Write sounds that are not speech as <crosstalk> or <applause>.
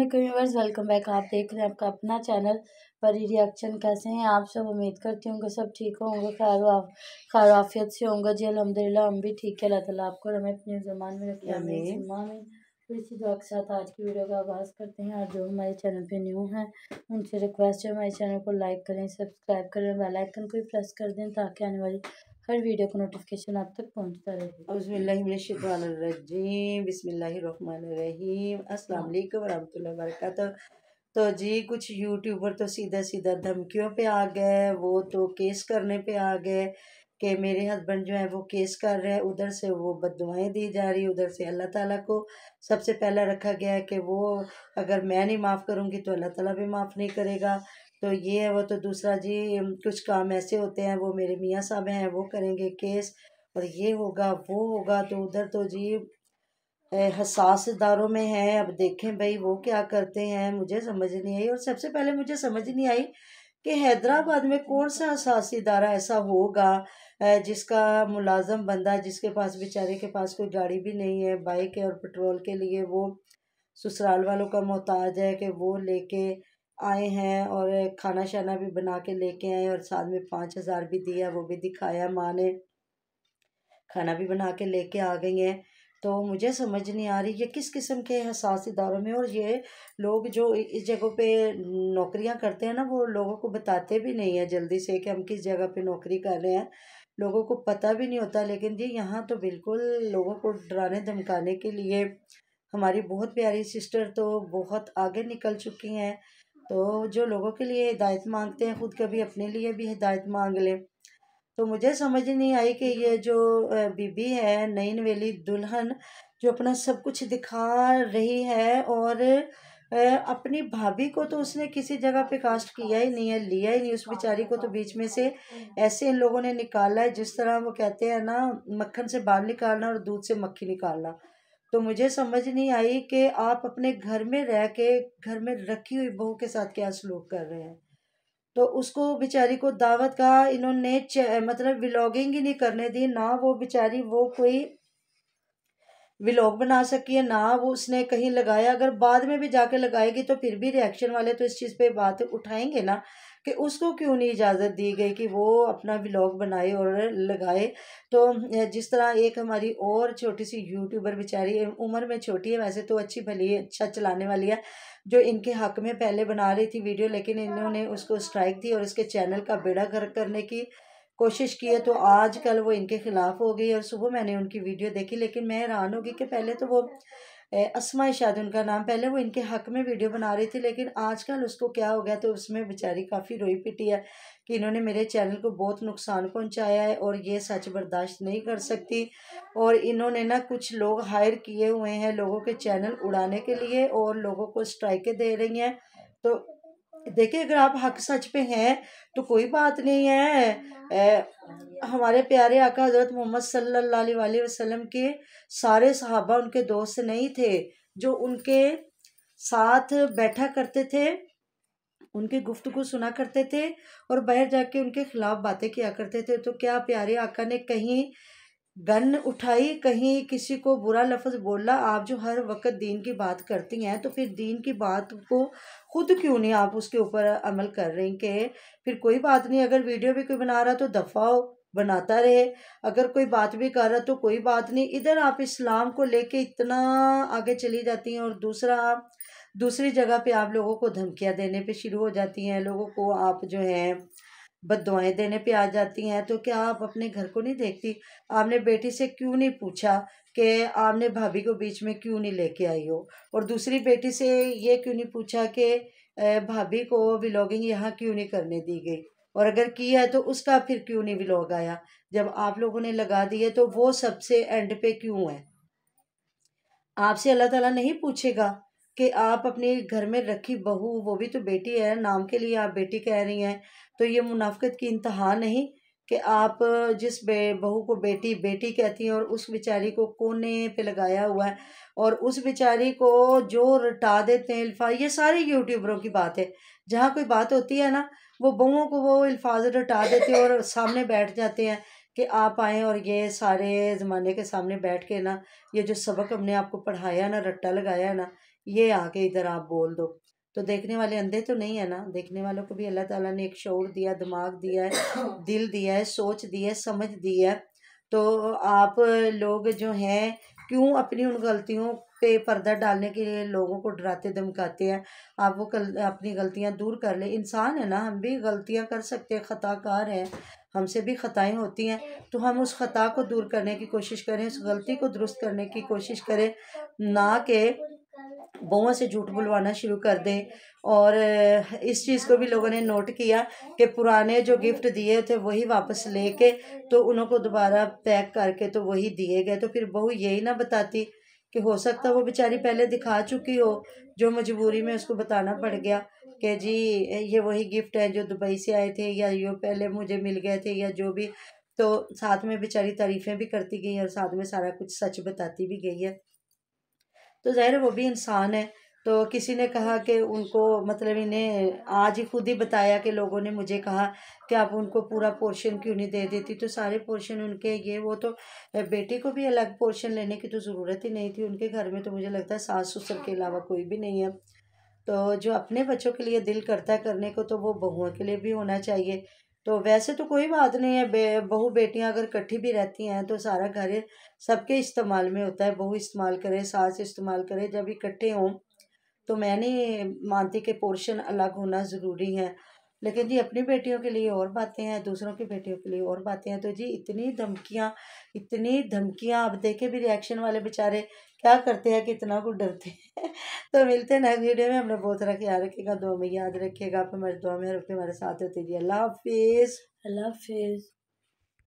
अल्लाह welcome back आप देख रहे हैं आपका अपना चैनल परी रिएक्शन कैसे हैं आप सब उम्मीद करती हूँ सब ठीक होंगे खैर आफियत से होंगे जी अलहमदिल्ला हम भी ठीक है अल्लाह ताला आपको हमें अपने जमान में रखे में फिर इसी दुआ के साथ आज की वीडियो का आगाज़ करते हैं और जो हमारे चैनल पर न्यू हैं उनसे रिक्वेस्ट है हमारे चैनल को लाइक करें सब्सक्राइब करें बेलाइकन को भी प्रेस कर दें ताकि आने वाली हर वीडियो का नोटिफिकेशन आप तक पहुंचता रहे बसमीम बसमीम अस्सलाम वालेकुम वरहमतुल्लाहि वबरकत तो जी कुछ यूट्यूबर तो सीधा सीधा धमकियों पे आ गए वो तो केस करने पे आ गए कि मेरे हस्बैंड जो है वो केस कर रहे हैं उधर से वो बदवाएँ दी जा रही उधर से अल्लाह ताला को सबसे पहला रखा गया है कि वो अगर मैं नहीं माफ़ करूँगी तो अल्लाह ताला भी माफ़ नहीं करेगा तो ये है वो तो दूसरा जी कुछ काम ऐसे होते हैं वो मेरे मियाँ साहब हैं वो करेंगे केस और ये होगा वो होगा तो उधर तो जी हसास इदारों में है अब देखें भाई वो क्या करते हैं मुझे समझ नहीं आई और सबसे पहले मुझे समझ नहीं आई कि हैदराबाद में कौन सा हसास इदारा ऐसा होगा जिसका मुलाजम बंदा जिसके पास बेचारे के पास कोई गाड़ी भी नहीं है बाइक है और पेट्रोल के लिए वो ससुराल वालों का मोहताज है कि वो लेके आए हैं और खाना शाना भी बना के लेके आए और साथ में पाँच हज़ार भी दिया वो भी दिखाया माँ ने खाना भी बना के लेके आ गई हैं तो मुझे समझ नहीं आ रही ये किस किस्म के हसास इदारों में और ये लोग जो इस जगह पे नौकरियां करते हैं ना वो लोगों को बताते भी नहीं है जल्दी से कि हम किस जगह पे नौकरी कर रहे हैं लोगों को पता भी नहीं होता लेकिन जी यहाँ तो बिल्कुल लोगों को डराने धमकाने के लिए हमारी बहुत प्यारी सिस्टर तो बहुत आगे निकल चुकी हैं तो जो लोगों के लिए हिदायत मांगते हैं ख़ुद कभी अपने लिए भी हिदायत मांग लें तो मुझे समझ नहीं आई कि ये जो बीबी है नई नवेली दुल्हन जो अपना सब कुछ दिखा रही है और अपनी भाभी को तो उसने किसी जगह पे कास्ट किया ही नहीं है लिया ही नहीं उस बेचारी को तो बीच में से ऐसे इन लोगों ने निकाला है जिस तरह वो कहते हैं ना मक्खन से बाल निकालना और दूध से मक्खी निकालना तो मुझे समझ नहीं आई कि आप अपने घर में रह के घर में रखी हुई बहू के साथ क्या सलूक कर रहे हैं तो उसको बेचारी को दावत का इन्होंने मतलब व्लॉगिंग ही नहीं करने दी ना वो बेचारी वो कोई व्लॉग बना सकी है ना वो उसने कहीं लगाया अगर बाद में भी जाके लगाएगी तो फिर भी रिएक्शन वाले तो इस चीज़ पे बात उठाएंगे ना कि उसको क्यों नहीं इजाज़त दी गई कि वो अपना व्लॉग बनाए और लगाए तो जिस तरह एक हमारी और छोटी सी यूट्यूबर बेचारी उम्र में छोटी है वैसे तो अच्छी भली अच्छा चलाने वाली है जो इनके हक में पहले बना रही थी वीडियो लेकिन इन्होंने उसको स्ट्राइक दी और उसके चैनल का बेड़ा घर करने की कोशिश की है तो आजकल वो इनके ख़िलाफ़ हो गई और सुबह मैंने उनकी वीडियो देखी लेकिन मैं हैरान होगी कि पहले तो वो असमा शायद उनका नाम पहले वो इनके हक में वीडियो बना रही थी लेकिन आजकल उसको क्या हो गया तो उसमें बेचारी काफ़ी रोई पिटी है कि इन्होंने मेरे चैनल को बहुत नुकसान पहुंचाया है और ये सच बर्दाश्त नहीं कर सकती और इन्होंने ना कुछ लोग हायर किए हुए हैं लोगों के चैनल उड़ाने के लिए और लोगों को स्ट्राइकें दे रही हैं तो देखिए अगर आप हक सच पे हैं तो कोई बात नहीं है ए, हमारे प्यारे आका हजरत मोहम्मद सल्ला वसलम के सारे सहाबा उनके दोस्त नहीं थे जो उनके साथ बैठा करते थे उनके गुफ्त को सुना करते थे और बाहर जाके उनके खिलाफ बातें किया करते थे तो क्या प्यारे आका ने कहीं गन उठाई कहीं किसी को बुरा लफ्ज़ बोला आप जो हर वक्त दीन की बात करती हैं तो फिर दीन की बात को खुद क्यों नहीं आप उसके ऊपर अमल कर रही कि फिर कोई बात नहीं अगर वीडियो भी कोई बना रहा तो दफ़ा हो बनाता रहे अगर कोई बात भी कर रहा तो कोई बात नहीं इधर आप इस्लाम को लेके इतना आगे चली जाती हैं और दूसरा दूसरी जगह पे आप लोगों को धमकियां देने पे शुरू हो जाती हैं लोगों को आप जो हैं बद देने पे आ जाती हैं तो क्या आप अपने घर को नहीं देखती आपने बेटी से क्यों नहीं पूछा कि आपने भाभी को बीच में क्यों नहीं लेके आई हो और दूसरी बेटी से ये क्यों नहीं पूछा कि भाभी को व्लॉगिंग यहाँ क्यों नहीं करने दी गई और अगर किया है तो उसका फिर क्यों नहीं विलॉग आया जब आप लोगों ने लगा दिए तो वो सबसे एंड पे क्यों है आपसे अल्लाह तला नहीं पूछेगा कि आप अपने घर में रखी बहू वो भी तो बेटी है नाम के लिए आप बेटी कह रही हैं तो ये मुनाफत की इंतहा नहीं कि आप जिस बे बहू को बेटी बेटी कहती हैं और उस बेचारी को कोने पे लगाया हुआ है और उस बेचारी को जो रटा देते हैं अल्फाज ये सारी यूट्यूबरों की बात है जहाँ कोई बात होती है ना वो बहुओं को वो अल्फाज रटा देते हैं और सामने बैठ जाते हैं कि आप आएँ और ये सारे ज़माने के सामने बैठ के ना ये जो सबक हमने आपको पढ़ाया ना रट्टा लगाया ना ये आके इधर आप बोल दो तो देखने वाले अंधे तो नहीं है ना देखने वालों को भी अल्लाह ताला ने एक शोर दिया दिमाग दिया है <coughs> दिल दिया है सोच दी है समझ दी है तो आप लोग जो हैं क्यों अपनी उन गलतियों पे पर्दा डालने के लिए लोगों को डराते धमकाते हैं आप वो कल अपनी गलतियाँ दूर कर ले इंसान है ना हम भी गलतियाँ कर सकते हैं ख़ताकार हैं हमसे भी ख़ताएँ होती हैं तो हम उस ख़ता को दूर करने की कोशिश करें उस गलती को दुरुस्त करने की कोशिश करें ना कि बहुओं से झूठ बुलवाना शुरू कर दें और इस चीज़ को भी लोगों ने नोट किया कि पुराने जो गिफ्ट दिए थे वही वापस लेके तो उनको दोबारा पैक करके तो वही दिए गए तो फिर बहू यही ना बताती कि हो सकता वो बेचारी पहले दिखा चुकी हो जो मजबूरी में उसको बताना पड़ गया कि जी ये वही गिफ्ट है जो दुबई से आए थे या यो पहले मुझे मिल गए थे या जो भी तो साथ में बेचारी तारीफ़ें भी करती गई और साथ में सारा कुछ सच बताती भी गई है तो ज़ाहिर वो भी इंसान है तो किसी ने कहा कि उनको मतलब इन्हें आज ही खुद ही बताया कि लोगों ने मुझे कहा कि आप उनको पूरा पोर्शन क्यों नहीं दे देती तो सारे पोर्शन उनके ये वो तो बेटी को भी अलग पोर्शन लेने की तो ज़रूरत ही नहीं थी उनके घर में तो मुझे लगता है सास ससुर के अलावा कोई भी नहीं है तो जो अपने बच्चों के लिए दिल करता है करने को तो वो बहुओं के लिए भी होना चाहिए तो वैसे तो कोई बात नहीं है बे, बहू बेटियां अगर इकट्ठी भी रहती हैं तो सारा घर सबके इस्तेमाल में होता है बहू इस्तेमाल करे सास इस्तेमाल करे जब इकट्ठे हों तो मैंने मानती कि पोर्शन अलग होना ज़रूरी है लेकिन जी अपनी बेटियों के लिए और बातें हैं दूसरों की बेटियों के लिए और बातें हैं तो जी इतनी धमकियाँ इतनी धमकियाँ आप देखे भी रिएक्शन वाले बेचारे क्या करते हैं कि इतना कुछ डरते हैं <laughs> तो मिलते हैं नेक्स्ट वीडियो में हमने बहुत तरह याद रखेगा दो में याद रखिएगा आप हमारे दुआ में रखिए हमारे साथ होते जी अल्लाह हाफिज़ अल्लाह हाफिज़